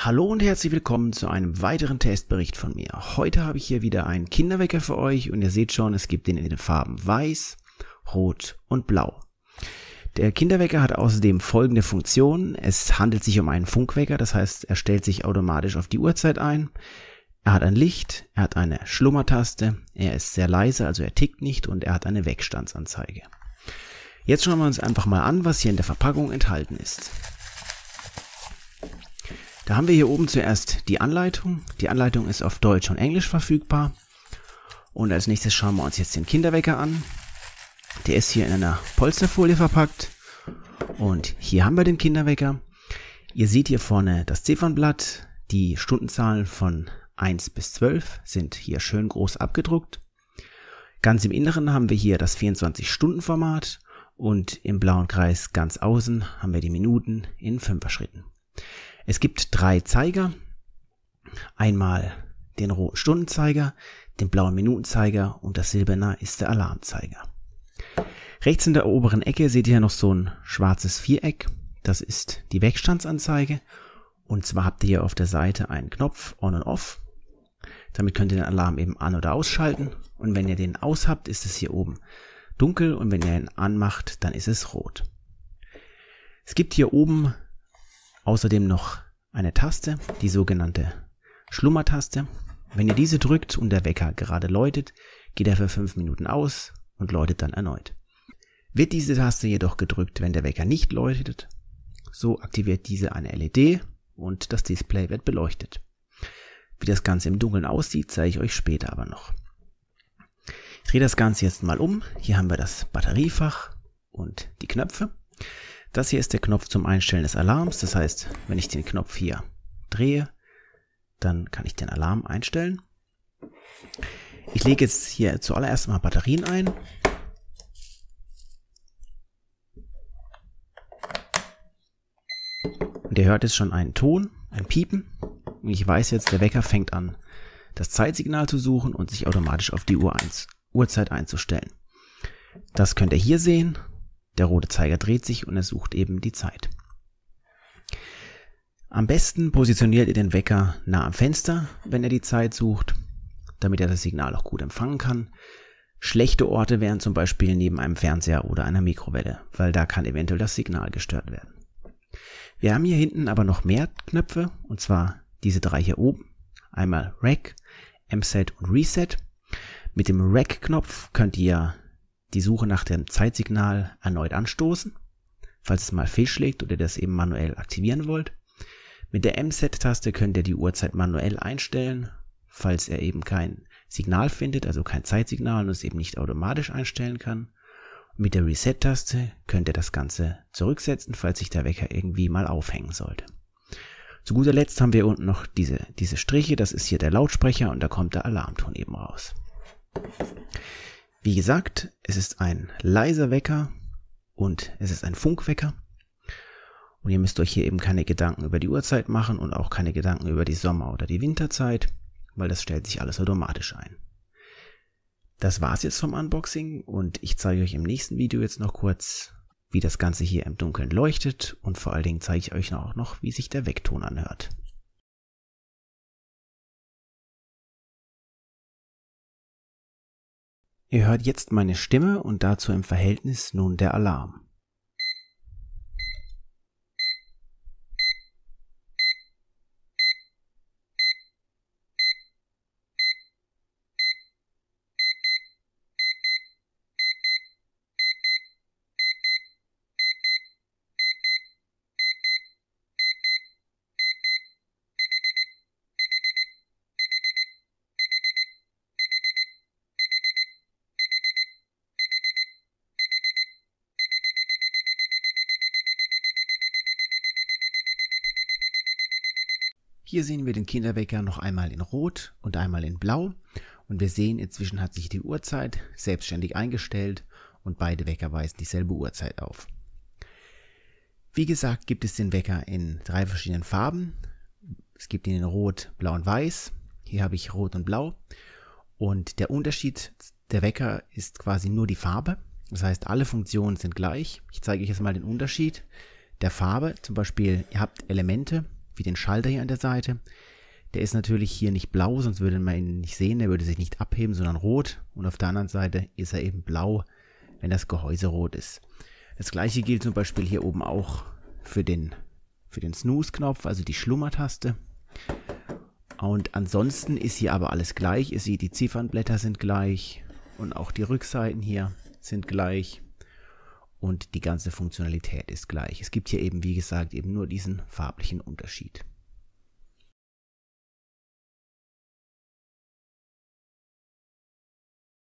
Hallo und herzlich willkommen zu einem weiteren Testbericht von mir. Heute habe ich hier wieder einen Kinderwecker für euch und ihr seht schon, es gibt den in den Farben Weiß, Rot und Blau. Der Kinderwecker hat außerdem folgende Funktion. Es handelt sich um einen Funkwecker, das heißt, er stellt sich automatisch auf die Uhrzeit ein. Er hat ein Licht, er hat eine Schlummertaste, er ist sehr leise, also er tickt nicht und er hat eine Wegstandsanzeige. Jetzt schauen wir uns einfach mal an, was hier in der Verpackung enthalten ist. Da haben wir hier oben zuerst die Anleitung. Die Anleitung ist auf Deutsch und Englisch verfügbar. Und als nächstes schauen wir uns jetzt den Kinderwecker an. Der ist hier in einer Polsterfolie verpackt. Und hier haben wir den Kinderwecker. Ihr seht hier vorne das Ziffernblatt. Die Stundenzahlen von 1 bis 12 sind hier schön groß abgedruckt. Ganz im Inneren haben wir hier das 24-Stunden-Format und im blauen Kreis ganz außen haben wir die Minuten in 5 er schritten es gibt drei Zeiger. Einmal den roten Stundenzeiger, den blauen Minutenzeiger und das silberne ist der Alarmzeiger. Rechts in der oberen Ecke seht ihr noch so ein schwarzes Viereck. Das ist die Wegstandsanzeige. Und zwar habt ihr hier auf der Seite einen Knopf On und Off. Damit könnt ihr den Alarm eben an- oder ausschalten. Und wenn ihr den aus habt, ist es hier oben dunkel. Und wenn ihr ihn anmacht, dann ist es rot. Es gibt hier oben Außerdem noch eine Taste, die sogenannte Schlummertaste. Wenn ihr diese drückt und der Wecker gerade läutet, geht er für 5 Minuten aus und läutet dann erneut. Wird diese Taste jedoch gedrückt, wenn der Wecker nicht läutet, so aktiviert diese eine LED und das Display wird beleuchtet. Wie das Ganze im Dunkeln aussieht, zeige ich euch später aber noch. Ich drehe das Ganze jetzt mal um. Hier haben wir das Batteriefach und die Knöpfe. Das hier ist der Knopf zum Einstellen des Alarms. Das heißt, wenn ich den Knopf hier drehe, dann kann ich den Alarm einstellen. Ich lege jetzt hier zuallererst mal Batterien ein. Und ihr hört jetzt schon einen Ton, ein Piepen. Und ich weiß jetzt, der Wecker fängt an, das Zeitsignal zu suchen und sich automatisch auf die Uhr eins, Uhrzeit einzustellen. Das könnt ihr hier sehen. Der rote Zeiger dreht sich und er sucht eben die Zeit. Am besten positioniert ihr den Wecker nah am Fenster, wenn er die Zeit sucht, damit er das Signal auch gut empfangen kann. Schlechte Orte wären zum Beispiel neben einem Fernseher oder einer Mikrowelle, weil da kann eventuell das Signal gestört werden. Wir haben hier hinten aber noch mehr Knöpfe, und zwar diese drei hier oben. Einmal Rack, MSET und Reset. Mit dem Rack-Knopf könnt ihr die Suche nach dem Zeitsignal erneut anstoßen, falls es mal fehlschlägt oder ihr das eben manuell aktivieren wollt. Mit der MZ-Taste könnt ihr die Uhrzeit manuell einstellen, falls ihr eben kein Signal findet, also kein Zeitsignal und es eben nicht automatisch einstellen kann. Mit der Reset-Taste könnt ihr das Ganze zurücksetzen, falls sich der Wecker irgendwie mal aufhängen sollte. Zu guter Letzt haben wir unten noch diese, diese Striche, das ist hier der Lautsprecher und da kommt der Alarmton eben raus. Wie gesagt, es ist ein leiser Wecker und es ist ein Funkwecker. Und ihr müsst euch hier eben keine Gedanken über die Uhrzeit machen und auch keine Gedanken über die Sommer- oder die Winterzeit, weil das stellt sich alles automatisch ein. Das war's jetzt vom Unboxing und ich zeige euch im nächsten Video jetzt noch kurz, wie das Ganze hier im Dunkeln leuchtet und vor allen Dingen zeige ich euch auch noch, wie sich der Weckton anhört. Ihr hört jetzt meine Stimme und dazu im Verhältnis nun der Alarm. Hier sehen wir den Kinderwecker noch einmal in Rot und einmal in Blau. Und wir sehen, inzwischen hat sich die Uhrzeit selbstständig eingestellt und beide Wecker weisen dieselbe Uhrzeit auf. Wie gesagt, gibt es den Wecker in drei verschiedenen Farben. Es gibt ihn in Rot, Blau und Weiß. Hier habe ich Rot und Blau. Und der Unterschied der Wecker ist quasi nur die Farbe. Das heißt, alle Funktionen sind gleich. Ich zeige euch jetzt mal den Unterschied der Farbe. Zum Beispiel, ihr habt Elemente, wie den Schalter hier an der Seite. Der ist natürlich hier nicht blau, sonst würde man ihn nicht sehen. Der würde sich nicht abheben, sondern rot. Und auf der anderen Seite ist er eben blau, wenn das Gehäuse rot ist. Das gleiche gilt zum Beispiel hier oben auch für den, für den Snooze-Knopf, also die Schlummertaste. Und ansonsten ist hier aber alles gleich. Ihr seht, die Ziffernblätter sind gleich und auch die Rückseiten hier sind gleich und die ganze Funktionalität ist gleich. Es gibt hier eben, wie gesagt, eben nur diesen farblichen Unterschied.